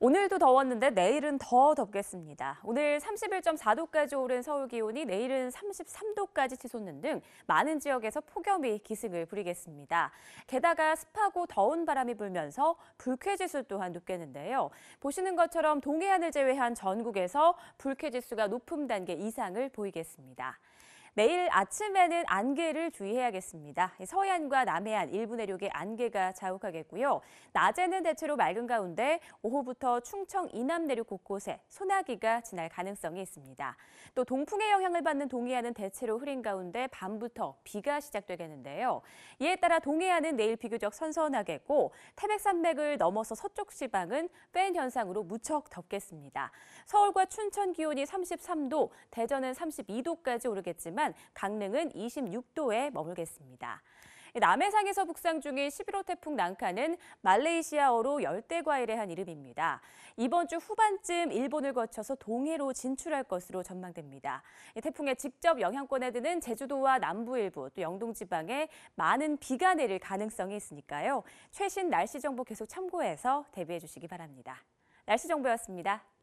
오늘도 더웠는데 내일은 더 덥겠습니다. 오늘 31.4도까지 오른 서울 기온이 내일은 33도까지 치솟는 등 많은 지역에서 폭염이 기승을 부리겠습니다. 게다가 습하고 더운 바람이 불면서 불쾌지수 또한 높겠는데요. 보시는 것처럼 동해안을 제외한 전국에서 불쾌지수가 높음 단계 이상을 보이겠습니다. 내일 아침에는 안개를 주의해야겠습니다. 서해안과 남해안 일부 내륙에 안개가 자욱하겠고요. 낮에는 대체로 맑은 가운데 오후부터 충청 이남 내륙 곳곳에 소나기가 지날 가능성이 있습니다. 또 동풍의 영향을 받는 동해안은 대체로 흐린 가운데 밤부터 비가 시작되겠는데요. 이에 따라 동해안은 내일 비교적 선선하겠고 태백산맥을 넘어서 서쪽 지방은 팬 현상으로 무척 덥겠습니다. 서울과 춘천 기온이 33도, 대전은 32도까지 오르겠지만 동안 강릉은 26도에 머물겠습니다. 남해상에서 북상 중인 11호 태풍 난카는 말레이시아어로 열대과일의 한 이름입니다. 이번 주 후반쯤 일본을 거쳐서 동해로 진출할 것으로 전망됩니다. 태풍의 직접 영향권에 드는 제주도와 남부 일부 또 영동 지방에 많은 비가 내릴 가능성이 있으니까요. 최신 날씨 정보 계속 참고해서 대비해 주시기 바랍니다. 날씨 정보였습니다.